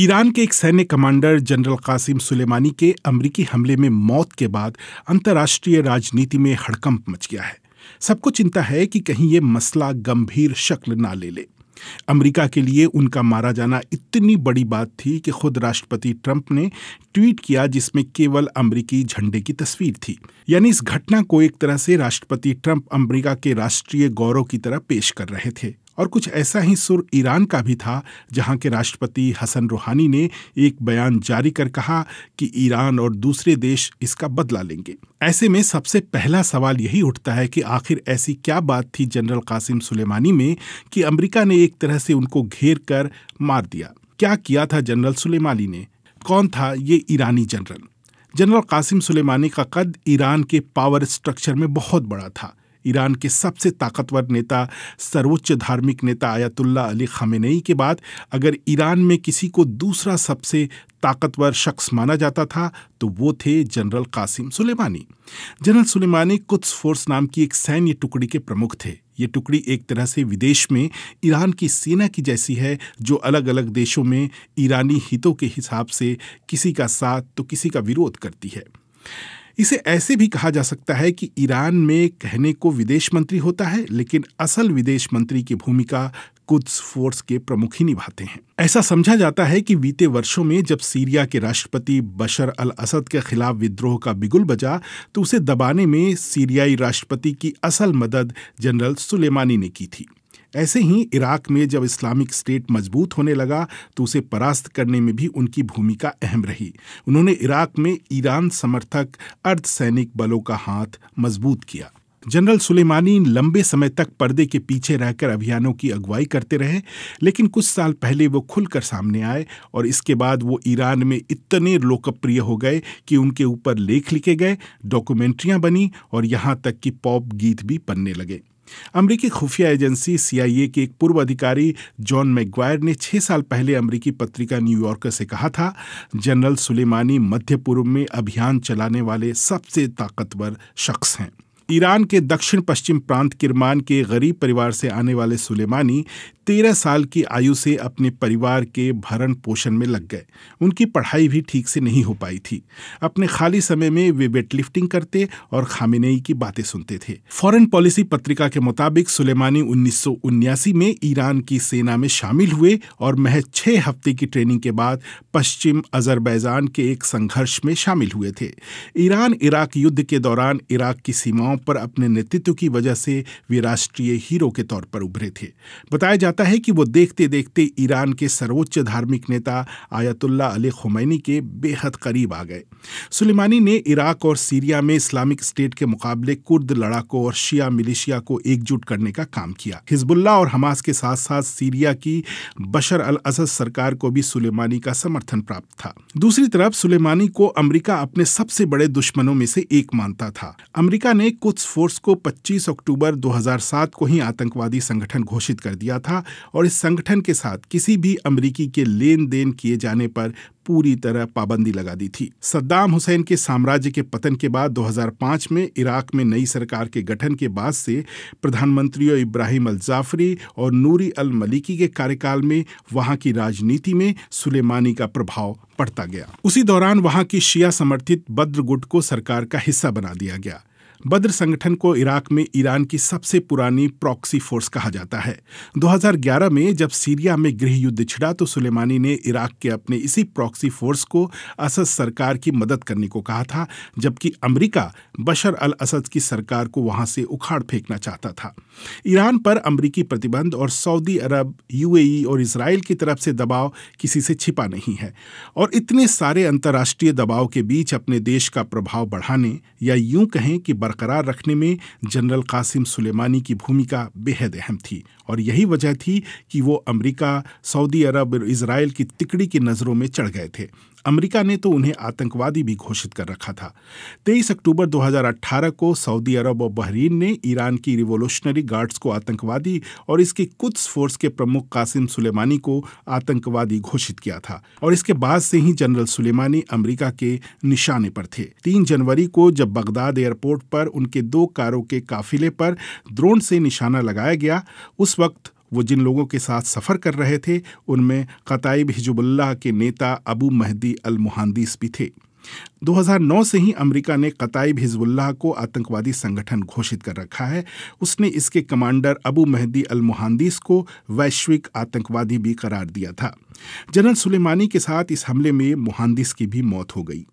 Iran के एक सैन्य कमांडर जनरल कासिम सुलेमानी के अमरीकी हमले में मौत के बाद अंतर्राष्ट्रीय राजनीति में हड़कंप मच गया है सबको चिंता है कि कहीं ये मसला गंभीर शक्ल ना ले ले अमेरिका के लिए उनका मारा जाना इतनी बड़ी बात थी कि खुद राष्ट्रपति ट्रंप ने ट्वीट किया जिसमें केवल अमेरिकी झंडे की तस्वीर थी यानी इस घटना को एक तरह से राष्ट्रपति ट्रंप अमेरिका के राष्ट्रीय गौरव की तरह पेश कर रहे थे और कुछ ऐसा ही सुर ईरान का भी था जहां के राष्ट्रपति हसन रूहानी ने एक बयान जारी कर कहा कि ईरान और दूसरे देश इसका बदला लेंगे ऐसे में सबसे पहला सवाल यही उठता है कि आखिर ऐसी क्या बात थी जनरल कासिम सुलेमानी में कि अमरीका ने एक तरह से उनको घेर कर मार दिया क्या किया था जनरल सुलेमानी ने कौन था ये ईरानी जनरल जनरल कासिम सुलेमानी का कद ईरान के पावर स्ट्रक्चर में बहुत बड़ा था ईरान के सबसे ताकतवर नेता सर्वोच्च धार्मिक नेता आयतुल्ला अली खमेनेई के बाद अगर ईरान में किसी को दूसरा सबसे ताकतवर शख्स माना जाता था तो वो थे general Qasem Soleimani general Soleimani कुछ फोर्स नाम की एक सैन्य टुकड़ी के प्रमुख थे ये टुकड़ी एक तरह से विदेश में ईरान की सेना की जैसी है जो अलग अलग देशों में ईरानी हितों के हिसाब से किसी का साथ तो किसी का विरोध करती है इसे ऐसे भी कहा जा सकता है कि ईरान में कहने को विदेश मंत्री होता है लेकिन असल विदेश मंत्री की भूमिका कुद्स फोर्स के प्रमुख ही निभाते हैं ऐसा समझा जाता है कि बीते वर्षों में जब सीरिया के राष्ट्रपति बशर अल असद के खिलाफ विद्रोह का बिगुल बजा तो उसे दबाने में सीरियाई राष्ट्रपति की असल मदद जनरल सुलेमानी ने की थी ऐसे ही इराक में जब इस्लामिक स्टेट मजबूत होने लगा तो उसे परास्त करने में भी उनकी भूमिका अहम रही उन्होंने इराक में ईरान समर्थक अर्धसैनिक बलों का हाथ मजबूत किया जनरल सुलेमानी लंबे समय तक पर्दे के पीछे रहकर अभियानों की अगुवाई करते रहे लेकिन कुछ साल पहले वो खुलकर सामने आए और इसके बाद वो ईरान में इतने लोकप्रिय हो गए कि उनके ऊपर लेख लिखे गए डॉक्यूमेंट्रियां बनी और यहाँ तक कि पॉप गीत भी बनने लगे अमरीकी खुफिया एजेंसी सीआईए के एक पूर्व अधिकारी जॉन मैग्वायर ने छह साल पहले अमरीकी पत्रिका न्यूयॉर्क से कहा था जनरल सुलेमानी मध्य पूर्व में अभियान चलाने वाले सबसे ताकतवर शख्स हैं ईरान के दक्षिण पश्चिम प्रांत किरमान के गरीब परिवार से आने वाले सुलेमानी तेरह साल की आयु से अपने परिवार के भरण पोषण में लग गए उनकी पढ़ाई भी ठीक से नहीं हो पाई थी अपने खाली समय में वे वेट लिफ्टिंग करते और खामिनेई की बातें सुनते थे फॉरेन पॉलिसी पत्रिका के मुताबिक सुलेमानी उन्नीस में ईरान की सेना में शामिल हुए और महज छः हफ्ते की ट्रेनिंग के बाद पश्चिम अजरबैजान के एक संघर्ष में शामिल हुए थे ईरान इराक युद्ध के दौरान इराक की सीमाओं पर अपने नेतृत्व की वजह से वे राष्ट्रीय हीरो के तौर पर उभरे थे बताया जाता है कि वो देखते देखते ईरान के सर्वोच्च धार्मिक नेता आयतुल्ला अली खुमैनी के बेहद करीब आ गए सुलेमानी ने इराक और सीरिया में इस्लामिक स्टेट के मुकाबले कुर्द लड़ाकों और शिया मिलिशिया को एकजुट करने का काम किया हिजबुल्ला और हमास के साथ साथ सीरिया की बशर अल असद सरकार को भी सुलेमानी का समर्थन प्राप्त था दूसरी तरफ सुलेमानी को अमरीका अपने सबसे बड़े दुश्मनों में से एक मानता था अमरीका ने कुछ फोर्स को 25 अक्टूबर 2007 को ही आतंकवादी संगठन घोषित कर दिया था और इस संगठन के साथ किसी भी अमरीकी के लेन देन किए जाने पर पूरी तरह पाबंदी लगा दी थी सद्दाम हुसैन के साम्राज्य के पतन के बाद 2005 में इराक में नई सरकार के गठन के बाद से प्रधानमंत्रियों इब्राहिम अल जाफरी और नूरी अल मलिकी के कार्यकाल में वहां की राजनीति में सुलेमानी का प्रभाव पड़ता गया उसी दौरान वहां की शिया समर्थित बद्र गुट को सरकार का हिस्सा बना दिया गया बद्र संगठन को इराक में ईरान की सबसे पुरानी प्रॉक्सी फोर्स कहा जाता है 2011 में जब सीरिया में गृह युद्ध छिड़ा तो सुलेमानी ने इराक के अपने इसी प्रॉक्सी फोर्स को असद सरकार की मदद करने को कहा था जबकि अमरीका बशर अल असद की सरकार को वहां से उखाड़ फेंकना चाहता था ईरान पर अमरीकी प्रतिबंध और सऊदी अरब यूएई और इसराइल की तरफ से दबाव किसी से छिपा नहीं है और इतने सारे अंतर्राष्ट्रीय दबाव के बीच अपने देश का प्रभाव बढ़ाने या यूं कहें कि बरकरार रखने में जनरल कासिम सुलेमानी की भूमिका बेहद अहम थी और यही वजह थी कि वो अमेरिका सऊदी अरब और इसराइल की तिकड़ी की नज़रों में चढ़ गए थे अमेरिका ने तो उन्हें आतंकवादी भी घोषित कर रखा था 23 अक्टूबर 2018 को सऊदी अरब और बहरीन ने ईरान की रिवोल्यूशनरी गार्ड्स को आतंकवादी और इसकी कुछ फोर्स के प्रमुख कासिम सुलेमानी को आतंकवादी घोषित किया था और इसके बाद से ही जनरल सुलेमानी अमरीका के निशाने पर थे तीन जनवरी को जब बगदाद एयरपोर्ट पर उनके दो कारों के काफिले पर ड्रोन से निशाना लगाया गया उस वक्त वो जिन लोगों के साथ सफ़र कर रहे थे उनमें कतायब हिजबुल्लाह के नेता अबू महदी अल मुहंदिस भी थे 2009 से ही अमेरिका ने कताइब हिजबुल्लाह को आतंकवादी संगठन घोषित कर रखा है उसने इसके commander Abu Mahdi al Muhandis को वैश्विक आतंकवादी भी करार दिया था जनरल सुलेमानी के साथ इस हमले में मुहंदिस की भी मौत हो गई